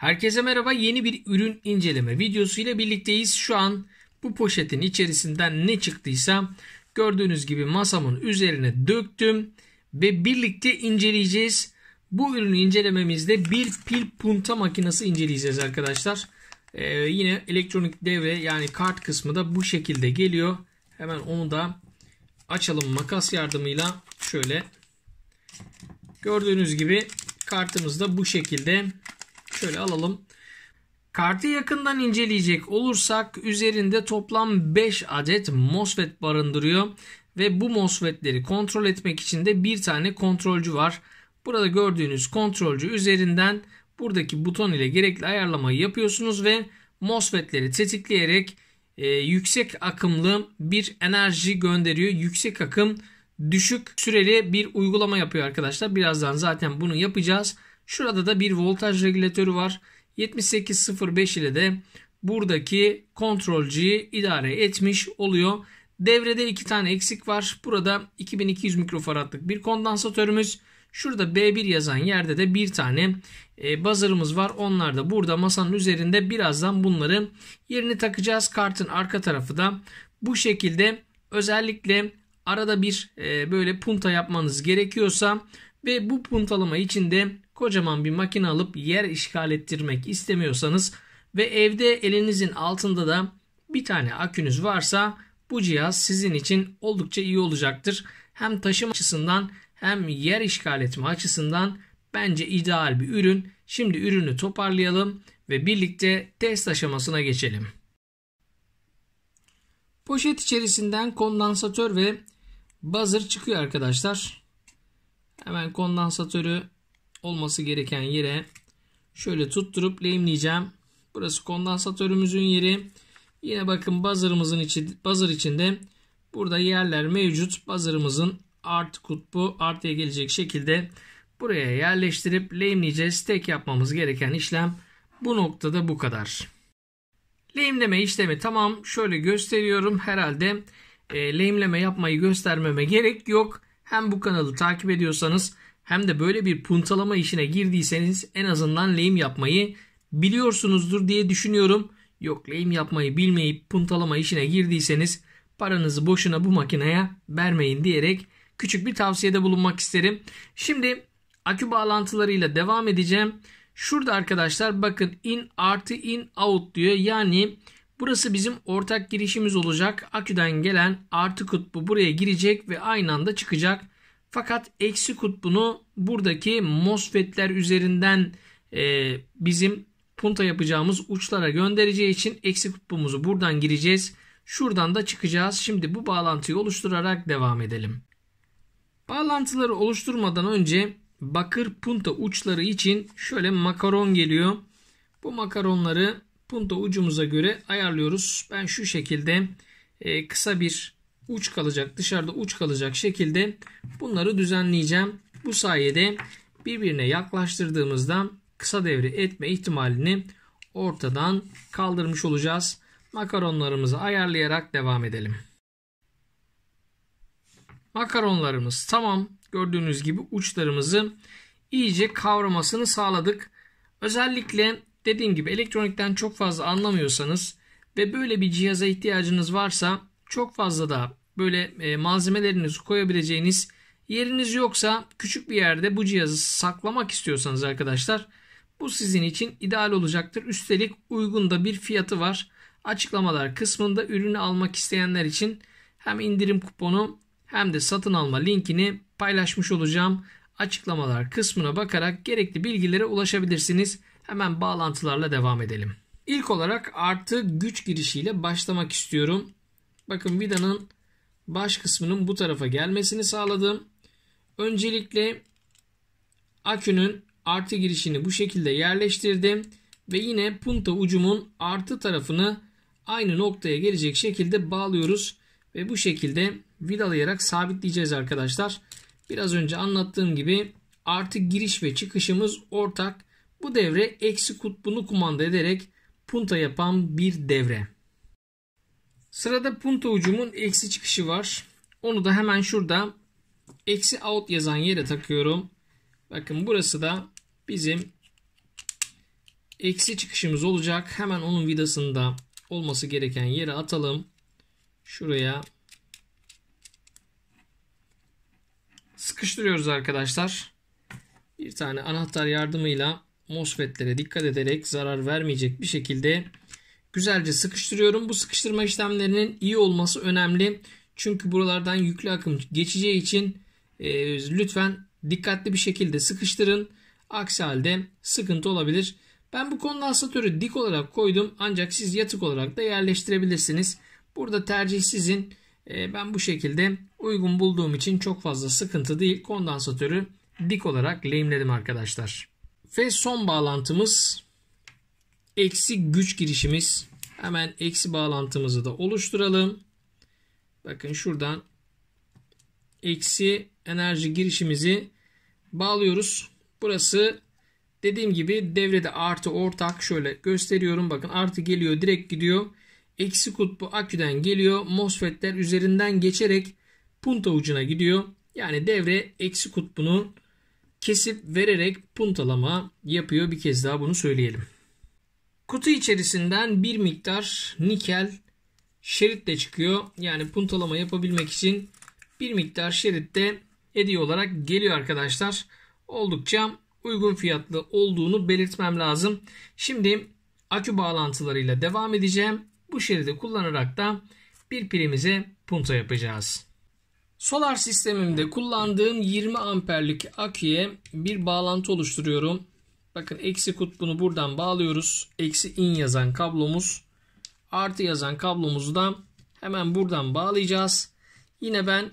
Herkese merhaba. Yeni bir ürün inceleme videosu ile birlikteyiz. Şu an bu poşetin içerisinden ne çıktıysa gördüğünüz gibi masamın üzerine döktüm ve birlikte inceleyeceğiz. Bu ürünü incelememizde bir pil punta makinesi inceleyeceğiz arkadaşlar. Ee, yine elektronik devre yani kart kısmı da bu şekilde geliyor. Hemen onu da açalım makas yardımıyla şöyle. Gördüğünüz gibi kartımız da bu şekilde Şöyle alalım. Kartı yakından inceleyecek olursak üzerinde toplam 5 adet MOSFET barındırıyor ve bu MOSFET'leri kontrol etmek için de bir tane kontrolcü var. Burada gördüğünüz kontrolcü üzerinden buradaki buton ile gerekli ayarlamayı yapıyorsunuz ve MOSFET'leri tetikleyerek e, yüksek akımlı bir enerji gönderiyor. Yüksek akım düşük süreli bir uygulama yapıyor arkadaşlar. Birazdan zaten bunu yapacağız. Şurada da bir voltaj regülatörü var. 7805 ile de buradaki kontrolcüyü idare etmiş oluyor. Devrede iki tane eksik var. Burada 2200 mikrofaradlık bir kondansatörümüz. Şurada B1 yazan yerde de bir tane e, buzzer'ımız var. Onlar da burada masanın üzerinde. Birazdan bunların yerini takacağız. Kartın arka tarafı da bu şekilde özellikle arada bir e, böyle punta yapmanız gerekiyorsa ve bu puntalama içinde kocaman bir makine alıp yer işgal ettirmek istemiyorsanız ve evde elinizin altında da bir tane akünüz varsa bu cihaz sizin için oldukça iyi olacaktır. Hem taşıma açısından hem yer işgal etme açısından bence ideal bir ürün. Şimdi ürünü toparlayalım ve birlikte test aşamasına geçelim. Poşet içerisinden kondansatör ve buzzer çıkıyor arkadaşlar. Hemen kondansatörü olması gereken yere şöyle tutturup lehimleyeceğim. Burası kondansatörümüzün yeri. Yine bakın buzzer'ımızın içi, buzzer içinde burada yerler mevcut. Buzzer'ımızın art kutbu artıya gelecek şekilde buraya yerleştirip lehimleyeceğiz. Tek yapmamız gereken işlem bu noktada bu kadar. Lehimleme işlemi tamam. Şöyle gösteriyorum. Herhalde e, lehimleme yapmayı göstermeme gerek yok. Hem bu kanalı takip ediyorsanız hem de böyle bir puntalama işine girdiyseniz en azından lehim yapmayı biliyorsunuzdur diye düşünüyorum. Yok lehim yapmayı bilmeyip puntalama işine girdiyseniz paranızı boşuna bu makineye vermeyin diyerek küçük bir tavsiyede bulunmak isterim. Şimdi akü bağlantılarıyla devam edeceğim. Şurada arkadaşlar bakın in artı in out diyor. Yani burası bizim ortak girişimiz olacak. Aküden gelen artı kutbu buraya girecek ve aynı anda çıkacak. Fakat eksi kutbunu buradaki MOSFET'ler üzerinden e, bizim punta yapacağımız uçlara göndereceği için eksi kutbumuzu buradan gireceğiz. Şuradan da çıkacağız. Şimdi bu bağlantıyı oluşturarak devam edelim. Bağlantıları oluşturmadan önce bakır punta uçları için şöyle makaron geliyor. Bu makaronları punta ucumuza göre ayarlıyoruz. Ben şu şekilde e, kısa bir uç kalacak, dışarıda uç kalacak şekilde bunları düzenleyeceğim. Bu sayede birbirine yaklaştırdığımızda kısa devre etme ihtimalini ortadan kaldırmış olacağız. Makaronlarımızı ayarlayarak devam edelim. Makaronlarımız tamam. Gördüğünüz gibi uçlarımızı iyice kavramasını sağladık. Özellikle dediğim gibi elektronikten çok fazla anlamıyorsanız ve böyle bir cihaza ihtiyacınız varsa çok fazla da böyle e, malzemelerinizi koyabileceğiniz yeriniz yoksa küçük bir yerde bu cihazı saklamak istiyorsanız arkadaşlar bu sizin için ideal olacaktır. Üstelik uygun da bir fiyatı var. Açıklamalar kısmında ürünü almak isteyenler için hem indirim kuponu hem de satın alma linkini paylaşmış olacağım. Açıklamalar kısmına bakarak gerekli bilgilere ulaşabilirsiniz. Hemen bağlantılarla devam edelim. İlk olarak artı güç girişiyle başlamak istiyorum. Bakın vidanın baş kısmının bu tarafa gelmesini sağladım. Öncelikle akünün artı girişini bu şekilde yerleştirdim. Ve yine punta ucumun artı tarafını aynı noktaya gelecek şekilde bağlıyoruz. Ve bu şekilde vidalayarak sabitleyeceğiz arkadaşlar. Biraz önce anlattığım gibi artı giriş ve çıkışımız ortak. Bu devre eksi kutbunu kumanda ederek punta yapan bir devre. Sırada punta ucumun eksi çıkışı var. Onu da hemen şurada eksi out yazan yere takıyorum. Bakın burası da bizim eksi çıkışımız olacak. Hemen onun vidasında olması gereken yere atalım. Şuraya sıkıştırıyoruz arkadaşlar. Bir tane anahtar yardımıyla MOSFET'lere dikkat ederek zarar vermeyecek bir şekilde güzelce sıkıştırıyorum. Bu sıkıştırma işlemlerinin iyi olması önemli. Çünkü buralardan yüklü akım geçeceği için e, lütfen dikkatli bir şekilde sıkıştırın. Aksi halde sıkıntı olabilir. Ben bu kondansatörü dik olarak koydum ancak siz yatık olarak da yerleştirebilirsiniz. Burada tercih sizin. E, ben bu şekilde uygun bulduğum için çok fazla sıkıntı değil. Kondansatörü dik olarak lehimledim arkadaşlar. Ve son bağlantımız eksi güç girişimiz. Hemen eksi bağlantımızı da oluşturalım. Bakın şuradan eksi enerji girişimizi bağlıyoruz. Burası dediğim gibi devrede artı ortak şöyle gösteriyorum. Bakın artı geliyor direkt gidiyor. Eksi kutbu aküden geliyor. MOSFET'ler üzerinden geçerek punta ucuna gidiyor. Yani devre eksi kutbunu kesip vererek puntalama yapıyor. Bir kez daha bunu söyleyelim. Kutu içerisinden bir miktar nikel şeritle çıkıyor. Yani puntalama yapabilmek için bir miktar şeritte hediye olarak geliyor arkadaşlar. Oldukça uygun fiyatlı olduğunu belirtmem lazım. Şimdi akü bağlantılarıyla devam edeceğim. Bu şeridi kullanarak da bir pilimize punta yapacağız. Solar sistemimde kullandığım 20 amperlik aküye bir bağlantı oluşturuyorum. Bakın eksi kutbunu buradan bağlıyoruz. Eksi in yazan kablomuz. Artı yazan kablomuzu da hemen buradan bağlayacağız. Yine ben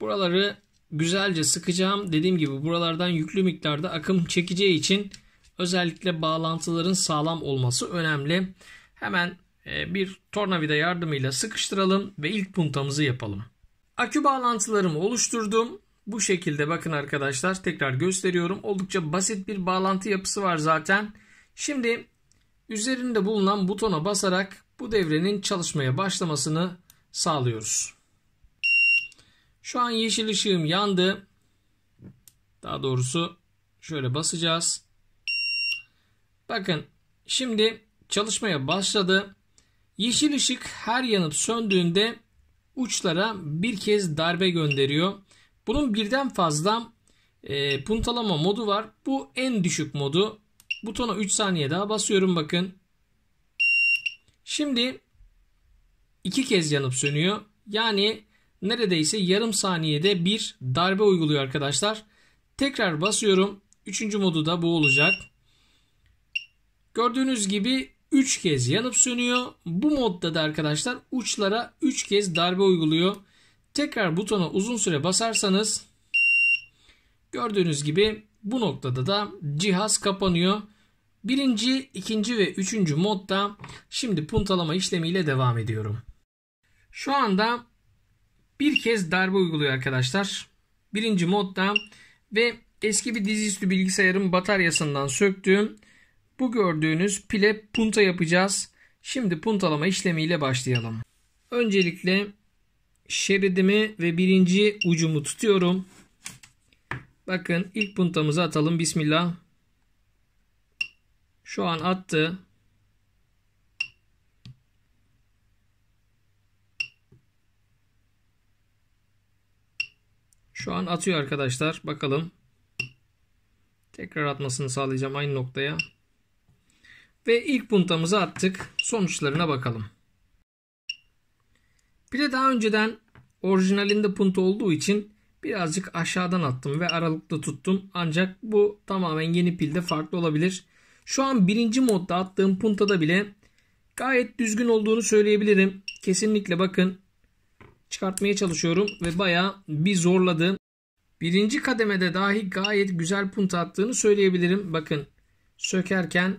buraları güzelce sıkacağım. Dediğim gibi buralardan yüklü miktarda akım çekeceği için özellikle bağlantıların sağlam olması önemli. Hemen e, bir tornavida yardımıyla sıkıştıralım ve ilk puntamızı yapalım. Akü bağlantılarımı oluşturdum. Bu şekilde bakın arkadaşlar tekrar gösteriyorum. Oldukça basit bir bağlantı yapısı var zaten. Şimdi üzerinde bulunan butona basarak bu devrenin çalışmaya başlamasını sağlıyoruz. Şu an yeşil ışığım yandı. Daha doğrusu şöyle basacağız. Bakın şimdi çalışmaya başladı. Yeşil ışık her yanıp söndüğünde uçlara bir kez darbe gönderiyor. Bunun birden fazla e, puntalama modu var. Bu en düşük modu. Butona 3 saniye daha basıyorum bakın. Şimdi iki kez yanıp sönüyor. Yani neredeyse yarım saniyede bir darbe uyguluyor arkadaşlar. Tekrar basıyorum. Üçüncü modu da bu olacak. Gördüğünüz gibi 3 kez yanıp sönüyor. Bu modda da arkadaşlar uçlara 3 kez darbe uyguluyor. Tekrar butona uzun süre basarsanız gördüğünüz gibi bu noktada da cihaz kapanıyor. Birinci, ikinci ve üçüncü modda şimdi puntalama işlemiyle devam ediyorum. Şu anda bir kez darbe uyguluyor arkadaşlar. Birinci modda ve eski bir dizüstü bilgisayarın bataryasından söktüğüm bu gördüğünüz pile punta yapacağız. Şimdi puntalama işlemiyle başlayalım. Öncelikle şeridimi ve birinci ucumu tutuyorum. Bakın ilk puntamızı atalım. Bismillah. Şu an attı. Şu an atıyor arkadaşlar. Bakalım. Tekrar atmasını sağlayacağım aynı noktaya. Ve ilk puntamızı attık. Sonuçlarına bakalım. Pile daha önceden Orijinalinde punt olduğu için birazcık aşağıdan attım ve aralıkta tuttum. Ancak bu tamamen yeni pilde farklı olabilir. Şu an birinci modda attığım puntada bile gayet düzgün olduğunu söyleyebilirim. Kesinlikle bakın çıkartmaya çalışıyorum ve baya bir zorladı. Birinci kademede dahi gayet güzel punta attığını söyleyebilirim. Bakın sökerken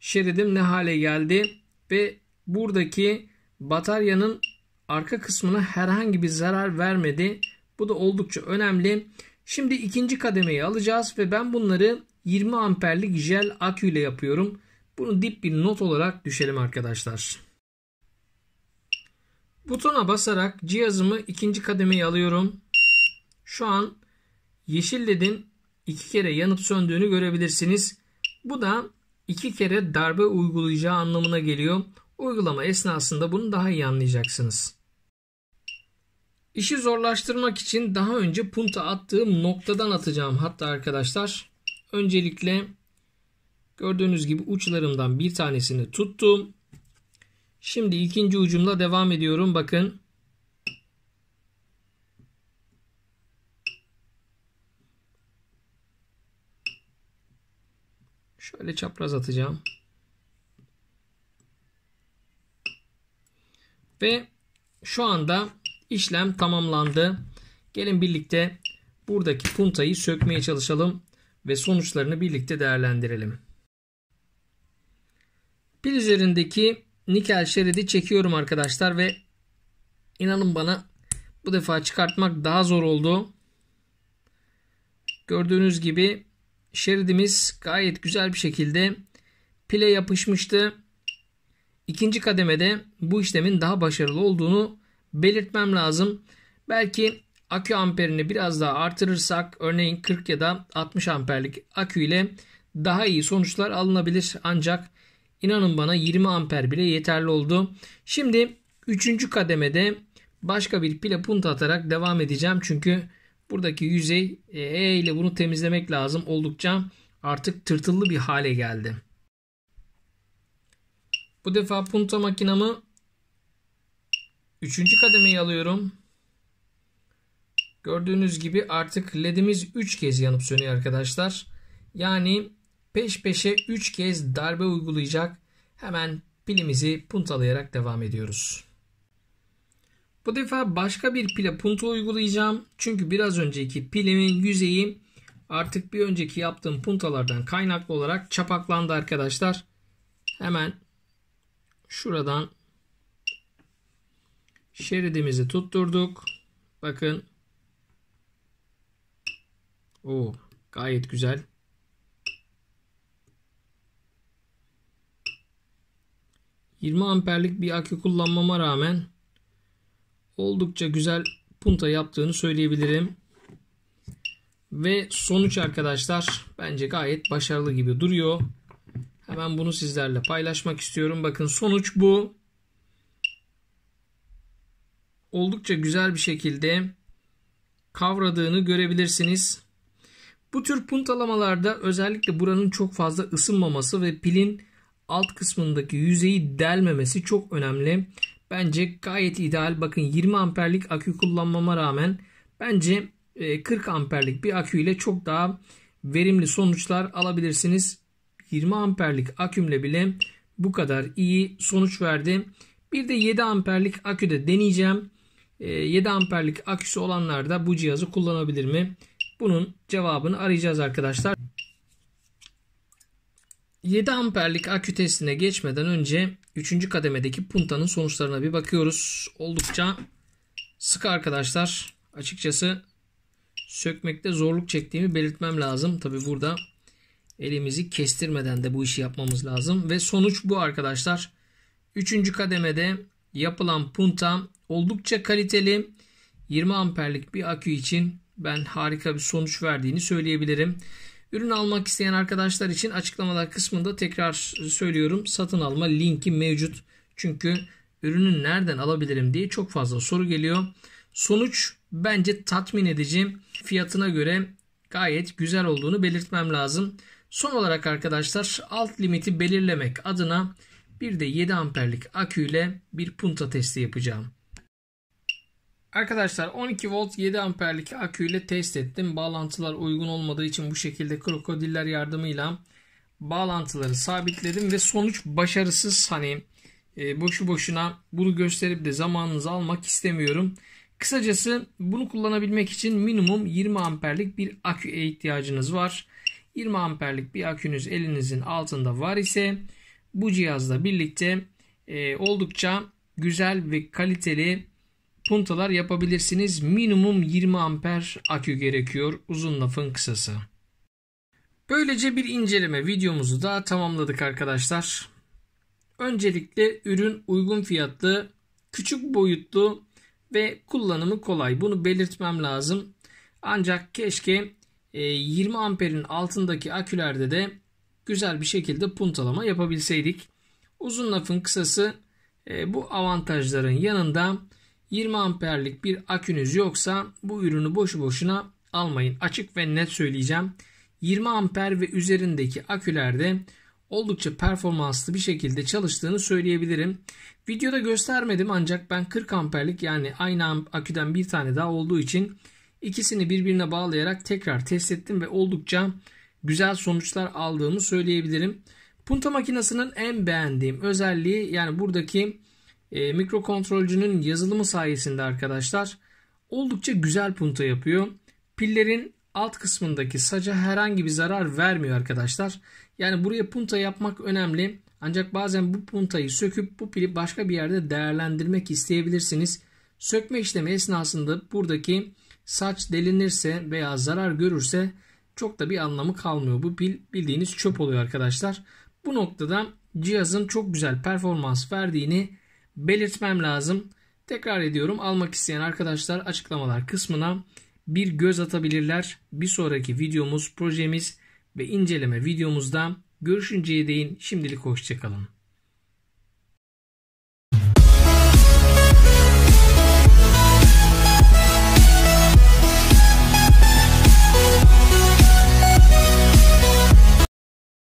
şeridim ne hale geldi ve buradaki bataryanın arka kısmına herhangi bir zarar vermedi. Bu da oldukça önemli. Şimdi ikinci kademeyi alacağız ve ben bunları 20 amperlik jel akü ile yapıyorum. Bunu dip bir not olarak düşelim arkadaşlar. Butona basarak cihazımı ikinci kademeyi alıyorum. Şu an yeşil ledin iki kere yanıp söndüğünü görebilirsiniz. Bu da iki kere darbe uygulayacağı anlamına geliyor. Uygulama esnasında bunu daha iyi anlayacaksınız. İşi zorlaştırmak için daha önce punta attığım noktadan atacağım hatta arkadaşlar. Öncelikle gördüğünüz gibi uçlarımdan bir tanesini tuttum. Şimdi ikinci ucumla devam ediyorum. Bakın. Şöyle çapraz atacağım. Ve şu anda İşlem tamamlandı. Gelin birlikte buradaki puntayı sökmeye çalışalım ve sonuçlarını birlikte değerlendirelim. Pil üzerindeki nikel şeridi çekiyorum arkadaşlar ve inanın bana bu defa çıkartmak daha zor oldu. Gördüğünüz gibi şeridimiz gayet güzel bir şekilde pile yapışmıştı. İkinci kademede bu işlemin daha başarılı olduğunu belirtmem lazım. Belki akü amperini biraz daha artırırsak örneğin 40 ya da 60 amperlik akü ile daha iyi sonuçlar alınabilir. Ancak inanın bana 20 amper bile yeterli oldu. Şimdi 3. kademede başka bir pile punta atarak devam edeceğim. Çünkü buradaki yüzey E ile bunu temizlemek lazım. Oldukça artık tırtıllı bir hale geldi. Bu defa punta makinamı Üçüncü kademeyi alıyorum. Gördüğünüz gibi artık ledimiz 3 kez yanıp sönüyor arkadaşlar. Yani peş peşe 3 kez darbe uygulayacak. Hemen pilimizi puntalayarak devam ediyoruz. Bu defa başka bir pile punta uygulayacağım. Çünkü biraz önceki pilimin yüzeyi artık bir önceki yaptığım puntalardan kaynaklı olarak çapaklandı arkadaşlar. Hemen şuradan Şeridimizi tutturduk. Bakın. Oo, gayet güzel. ...20 amperlik bir akü kullanmama rağmen... ...oldukça güzel punta yaptığını söyleyebilirim. Ve sonuç arkadaşlar... ...bence gayet başarılı gibi duruyor. Hemen bunu sizlerle paylaşmak istiyorum. Bakın sonuç bu oldukça güzel bir şekilde kavradığını görebilirsiniz. Bu tür puntalamalarda özellikle buranın çok fazla ısınmaması ve pilin alt kısmındaki yüzeyi delmemesi çok önemli. Bence gayet ideal. Bakın 20 amperlik akü kullanmama rağmen bence 40 e, amperlik bir akü ile çok daha verimli sonuçlar alabilirsiniz. 20 amperlik akümle bile bu kadar iyi sonuç verdi. Bir de 7 amperlik aküde deneyeceğim. 7 ee, amperlik aküsü olanlar da bu cihazı kullanabilir mi? Bunun cevabını arayacağız arkadaşlar. 7 amperlik akü testine geçmeden önce 3. kademedeki puntanın sonuçlarına bir bakıyoruz. Oldukça sık arkadaşlar. Açıkçası sökmekte zorluk çektiğimi belirtmem lazım. Tabi burada elimizi kestirmeden de bu işi yapmamız lazım. Ve sonuç bu arkadaşlar. Üçüncü kademede yapılan punta oldukça kaliteli 20 amperlik bir akü için ben harika bir sonuç verdiğini söyleyebilirim. Ürün almak isteyen arkadaşlar için açıklamalar kısmında tekrar söylüyorum satın alma linki mevcut. Çünkü ürünü nereden alabilirim diye çok fazla soru geliyor. Sonuç bence tatmin edici. Fiyatına göre gayet güzel olduğunu belirtmem lazım. Son olarak arkadaşlar alt limiti belirlemek adına bir de 7 amperlik aküyle bir punta testi yapacağım. Arkadaşlar 12 volt 7 amperlik akü ile test ettim. Bağlantılar uygun olmadığı için bu şekilde krokodiller yardımıyla bağlantıları sabitledim ve sonuç başarısız hani e, boşu boşuna bunu gösterip de zamanınızı almak istemiyorum. Kısacası bunu kullanabilmek için minimum 20 amperlik bir aküye ihtiyacınız var. 20 amperlik bir akünüz elinizin altında var ise bu cihazla birlikte e, oldukça güzel ve kaliteli puntalar yapabilirsiniz. Minimum 20 amper akü gerekiyor uzun lafın kısası. Böylece bir inceleme videomuzu da tamamladık arkadaşlar. Öncelikle ürün uygun fiyatlı, küçük boyutlu ve kullanımı kolay. Bunu belirtmem lazım. Ancak keşke 20 e, amperin altındaki akülerde de güzel bir şekilde puntalama yapabilseydik. Uzun lafın kısası e, bu avantajların yanında 20 amperlik bir akünüz yoksa bu ürünü boşu boşuna almayın. Açık ve net söyleyeceğim. 20 amper ve üzerindeki akülerde oldukça performanslı bir şekilde çalıştığını söyleyebilirim. Videoda göstermedim ancak ben 40 amperlik yani aynı aküden bir tane daha olduğu için ikisini birbirine bağlayarak tekrar test ettim ve oldukça güzel sonuçlar aldığımı söyleyebilirim. Punta makinesinin en beğendiğim özelliği yani buradaki e, mikrokontrolcünün yazılımı sayesinde arkadaşlar oldukça güzel punta yapıyor. Pillerin alt kısmındaki saca herhangi bir zarar vermiyor arkadaşlar. Yani buraya punta yapmak önemli. Ancak bazen bu puntayı söküp bu pili başka bir yerde değerlendirmek isteyebilirsiniz. Sökme işlemi esnasında buradaki saç delinirse veya zarar görürse çok da bir anlamı kalmıyor. Bu pil bildiğiniz çöp oluyor arkadaşlar. Bu noktada cihazın çok güzel performans verdiğini belirtmem lazım. Tekrar ediyorum almak isteyen arkadaşlar açıklamalar kısmına bir göz atabilirler. Bir sonraki videomuz, projemiz ve inceleme videomuzda görüşünceye değin şimdilik hoşçakalın.